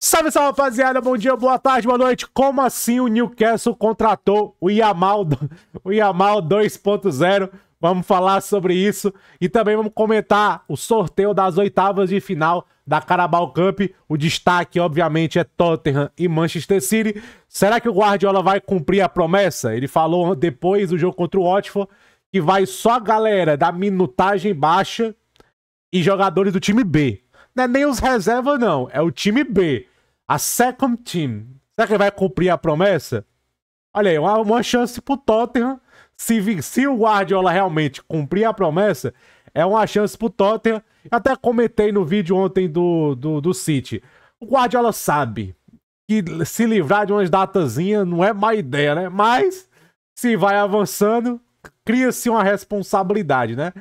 Salve, salve, rapaziada. Bom dia, boa tarde, boa noite. Como assim o Newcastle contratou o Yamal, o Yamal 2.0? Vamos falar sobre isso e também vamos comentar o sorteio das oitavas de final da Carabao Cup. O destaque, obviamente, é Tottenham e Manchester City. Será que o Guardiola vai cumprir a promessa? Ele falou depois do jogo contra o Watford que vai só a galera da minutagem baixa e jogadores do time B. Não é nem os reservas, não. É o time B. A second team. Será que vai cumprir a promessa? Olha aí, uma, uma chance pro Tottenham. Se, se o Guardiola realmente cumprir a promessa, é uma chance pro Tottenham. Até comentei no vídeo ontem do, do, do City. O Guardiola sabe que se livrar de umas datazinhas não é má ideia, né? Mas se vai avançando, cria-se uma responsabilidade, né?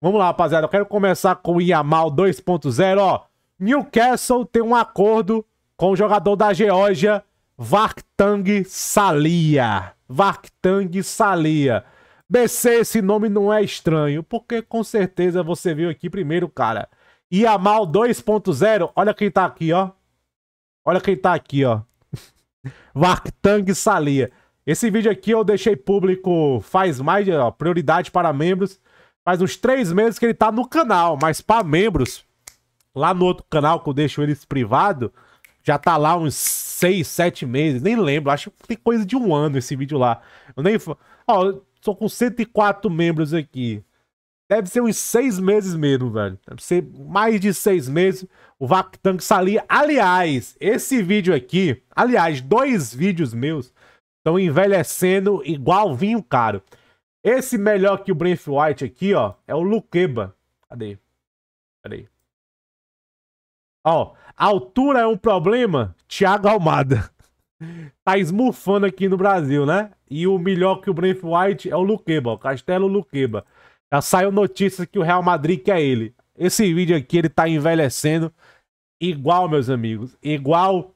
Vamos lá, rapaziada. Eu quero começar com o Yamal 2.0. Ó, Newcastle tem um acordo com o jogador da Geórgia, Vartang Salia. Vartang Salia. BC, esse nome não é estranho, porque com certeza você viu aqui primeiro, cara. Yamal 2.0, olha quem tá aqui, ó. Olha quem tá aqui, ó. Vartang Salia. Esse vídeo aqui eu deixei público faz mais, ó, prioridade para membros. Faz uns três meses que ele tá no canal, mas para membros, lá no outro canal que eu deixo eles privado, já tá lá uns seis, sete meses, nem lembro. Acho que tem coisa de um ano esse vídeo lá. Eu nem. Ó, tô com 104 membros aqui. Deve ser uns seis meses mesmo, velho. Deve ser mais de seis meses. O Vaktank Sali. Aliás, esse vídeo aqui. Aliás, dois vídeos meus estão envelhecendo igual vinho caro. Esse melhor que o Brent White aqui, ó, é o Luqueba. Cadê? Cadê? Ó, altura é um problema? Thiago Almada. Tá esmufando aqui no Brasil, né? E o melhor que o Brent White é o Luqueba, o Castelo Luqueba. Já saiu notícia que o Real Madrid quer é ele. Esse vídeo aqui, ele tá envelhecendo igual, meus amigos. Igual.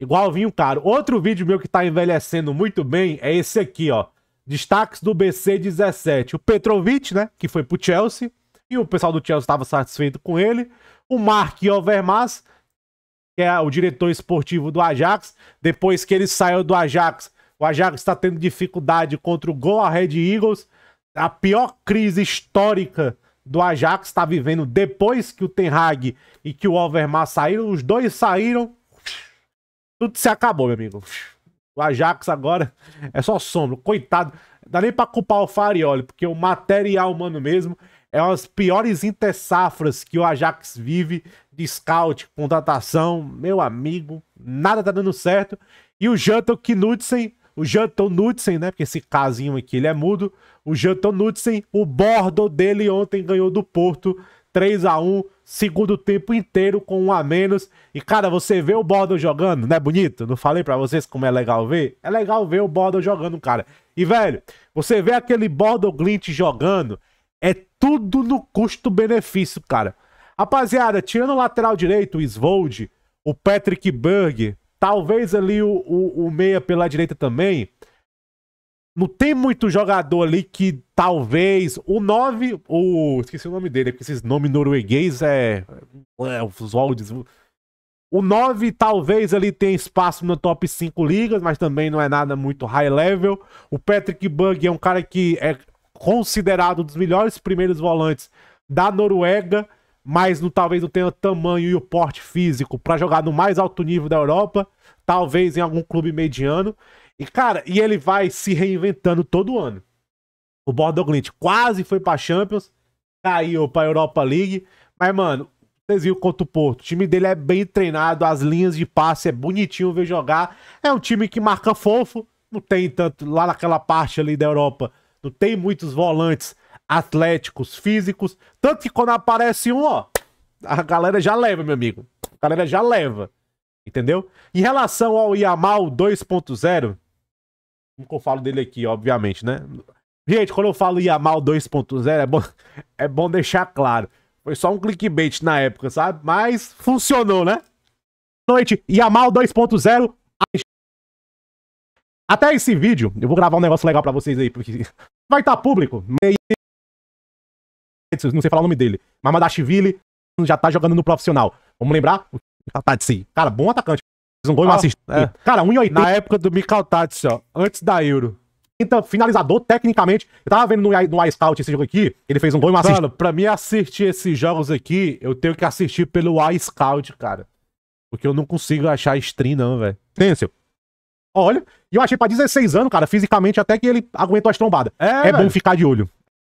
Igual vinho caro. Outro vídeo meu que tá envelhecendo muito bem é esse aqui, ó. Destaques do BC17. O Petrovic, né? Que foi pro Chelsea. E o pessoal do Chelsea estava satisfeito com ele. O Mark Overmars, que é o diretor esportivo do Ajax, depois que ele saiu do Ajax, o Ajax está tendo dificuldade contra o Goa Red Eagles, a pior crise histórica do Ajax está vivendo depois que o Ten Hag e que o Overmars saíram, os dois saíram, tudo se acabou, meu amigo. O Ajax agora é só sombra, coitado. Não dá nem pra culpar o Farioli, porque o material humano mesmo é uma das piores intersafras que o Ajax vive de scout, contratação. Meu amigo, nada tá dando certo. E o Jantel Knudsen, o Jantel Knudsen, né? Porque esse casinho aqui ele é mudo. O Jantel Knudsen, o bordo dele ontem ganhou do Porto 3 a 1 segundo tempo inteiro com um a menos. E, cara, você vê o Bordo jogando, não é bonito? Não falei para vocês como é legal ver? É legal ver o Bordo jogando, cara. E, velho, você vê aquele Bordo Glint jogando, é tudo no custo-benefício, cara. Rapaziada, tirando o lateral direito, o Svold, o Patrick Berg, talvez ali o, o, o meia pela direita também. Não tem muito jogador ali que talvez. O 9, o. Esqueci o nome dele, porque esses nomes norueguês é. é os é, Woldes. O 9 talvez ali tenha espaço no top 5 ligas, mas também não é nada muito high level. O Patrick Bug é um cara que é considerado um dos melhores primeiros volantes da Noruega, mas não, talvez não tenha tamanho e o porte físico para jogar no mais alto nível da Europa, talvez em algum clube mediano. E cara, e ele vai se reinventando todo ano. O Bordeaux quase foi para Champions, caiu para Europa League, mas mano, vocês viram contra o Porto. O time dele é bem treinado, as linhas de passe é bonitinho ver jogar. É um time que marca fofo, não tem tanto lá naquela parte ali da Europa não tem muitos volantes atléticos, físicos. Tanto que quando aparece um, ó, a galera já leva, meu amigo. A galera já leva. Entendeu? Em relação ao Yamal 2.0, como eu falo dele aqui, obviamente, né? Gente, quando eu falo Yamal 2.0, é bom, é bom deixar claro. Foi só um clickbait na época, sabe? Mas funcionou, né? Noite, Yamal 2.0, até esse vídeo, eu vou gravar um negócio legal pra vocês aí, porque vai estar tá público. Não sei falar o nome dele. Mas Madashvili já tá jogando no profissional. Vamos lembrar? O Tatsi. Cara, bom atacante. Fez um gol e ah, uma É. Cara, 1,80. Na época do Mikal Tatsi, ó. Antes da Euro. Então, finalizador, tecnicamente. Eu tava vendo no, no iScout esse jogo aqui. Ele fez um gol e uma assistência. Mano, pra mim assistir esses jogos aqui, eu tenho que assistir pelo iScout, cara. Porque eu não consigo achar stream, não, velho. Tem, seu. Olha, e eu achei pra 16 anos, cara, fisicamente até que ele aguentou as trombadas. É, é bom ficar de olho.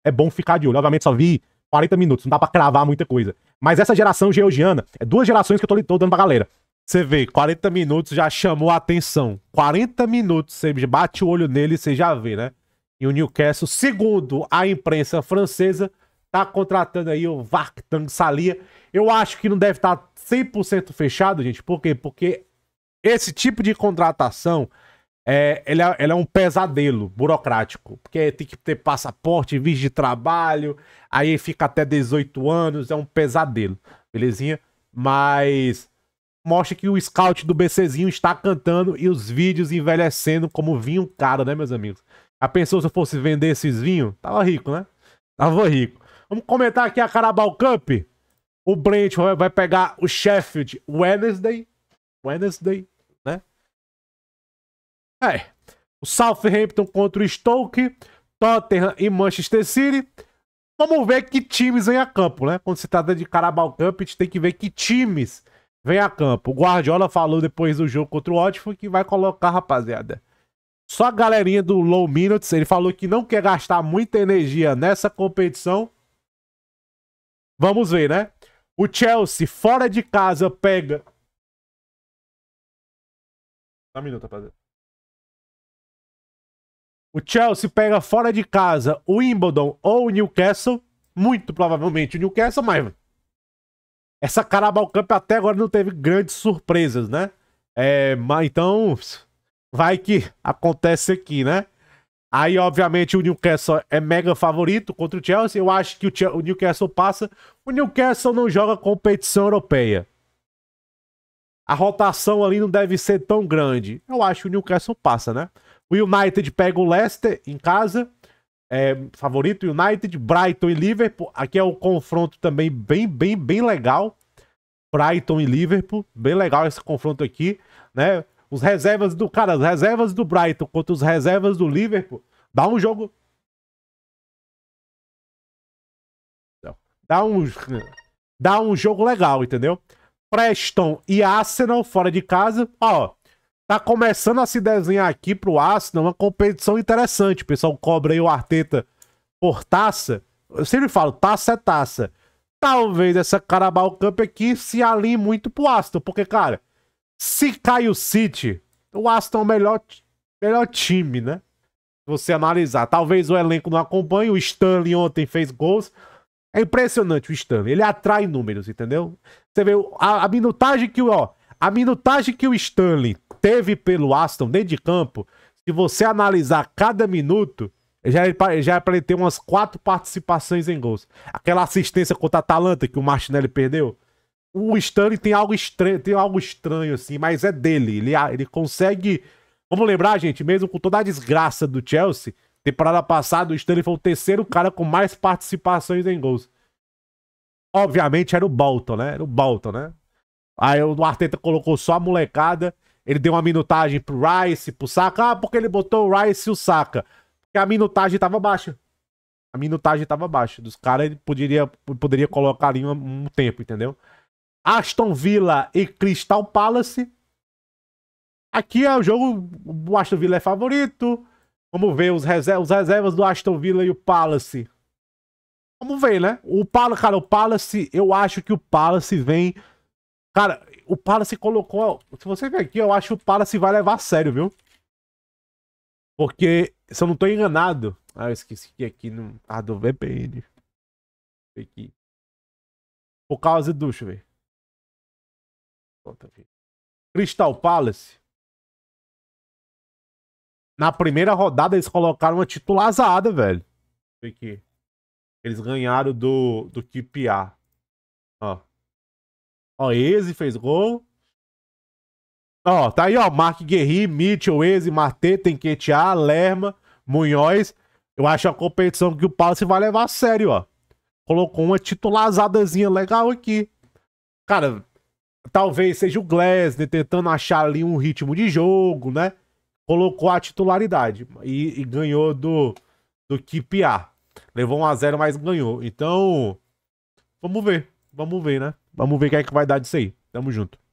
É bom ficar de olho. Obviamente só vi 40 minutos, não dá pra cravar muita coisa. Mas essa geração georgiana, é duas gerações que eu tô, tô dando pra galera. Você vê, 40 minutos já chamou a atenção. 40 minutos, você bate o olho nele e você já vê, né? E o Newcastle, segundo a imprensa francesa, tá contratando aí o Vartang Salia. Eu acho que não deve tá estar 100% fechado, gente. Por quê? Porque esse tipo de contratação é, ele é, ele é um pesadelo burocrático, porque tem que ter passaporte, visto de trabalho, aí fica até 18 anos, é um pesadelo, belezinha? Mas mostra que o scout do BCzinho está cantando e os vídeos envelhecendo como vinho caro, né, meus amigos? A pessoa se eu fosse vender esses vinhos, tava rico, né? Tava rico. Vamos comentar aqui a Carabao Cup. O Brent vai pegar o Sheffield Wednesday. Wednesday. É. O Southampton contra o Stoke, Tottenham e Manchester City. Vamos ver que times vem a campo, né? Quando se trata de Carabao Cup, a gente tem que ver que times vem a campo. O Guardiola falou depois do jogo contra o Watford que vai colocar, rapaziada. Só a galerinha do Low Minutes, ele falou que não quer gastar muita energia nessa competição. Vamos ver, né? O Chelsea, fora de casa, pega. um minuto, rapaziada. O Chelsea pega fora de casa o Wimbledon ou o Newcastle. Muito provavelmente o Newcastle, mas essa Carabao Cup até agora não teve grandes surpresas, né? É, mas então, vai que acontece aqui, né? Aí, obviamente, o Newcastle é mega favorito contra o Chelsea. Eu acho que o, Newcastle passa. O Newcastle não joga competição europeia. A rotação ali não deve ser tão grande. Eu acho que o Newcastle passa, né? O United pega o Leicester em casa. É, favorito United, Brighton e Liverpool. Aqui é um confronto também bem, bem, bem legal. Brighton e Liverpool, bem legal esse confronto aqui, né? Os reservas do cara, as reservas do Brighton contra os reservas do Liverpool, dá um jogo dá um dá um jogo legal, entendeu? Preston e Arsenal fora de casa, ó, Tá começando a se desenhar aqui pro Arsenal uma competição interessante. O pessoal cobra aí o Arteta por taça. Eu sempre falo, taça é taça. Talvez essa Carabao Cup aqui se alinhe muito pro Aston, porque, cara, se cai o City, o Aston é o melhor, melhor time, né? Se você analisar. Talvez o elenco não acompanhe, o Stanley ontem fez gols. É impressionante o Stanley, ele atrai números, entendeu? Você vê a, a minutagem que o, ó, a minutagem que o Stanley teve pelo Aston dentro de campo, se você analisar cada minuto, já é pra, já é ele ter umas quatro participações em gols. Aquela assistência contra a Atalanta que o Martinelli perdeu. O Stanley tem algo estranho, tem algo estranho assim, mas é dele. Ele, ele consegue. Vamos lembrar, gente, mesmo com toda a desgraça do Chelsea, temporada passada o Stanley foi o terceiro cara com mais participações em gols. Obviamente era o Bolton, né? Era o Bolton, né? Aí o Arteta colocou só a molecada ele deu uma minutagem pro Rice, pro Saka. Ah, porque ele botou o Rice e o Saka. Porque a minutagem tava baixa. A minutagem tava baixa. Dos caras, ele poderia, poderia colocar ali um, um tempo, entendeu? Aston Villa e Crystal Palace. Aqui é o jogo, o Aston Villa é favorito. Vamos ver os, reserv os reservas do Aston Villa e o Palace. Vamos ver, né? O Palace, cara, o Palace, eu acho que o Palace vem. Cara, o Palace colocou. Se você ver aqui, eu acho que o Palace vai levar a sério, viu? Porque, se eu não tô enganado. Ah, eu esqueci que aqui no. Ah, do VPN. Aqui. Por causa do. Deixa eu ver. Crystal Palace. Na primeira rodada eles colocaram uma titularzada, velho. Aqui. Eles ganharam do, do QPA. Ó. Ó, Eze fez gol. Ó, tá aí, ó. Mark Guerri, Mitchell, Eze, Mateta, Enquetear, Lerma, Munhoz. Eu acho a competição que o Palace vai levar a sério, ó. Colocou uma titularzadazinha legal aqui. Cara, talvez seja o Glasner tentando achar ali um ritmo de jogo, né? Colocou a titularidade e, e ganhou do, do Kipiar. Levou 1 a 0 mas ganhou. Então, vamos ver. Vamos ver, né? Vamos ver o que é que vai dar disso aí. Tamo junto.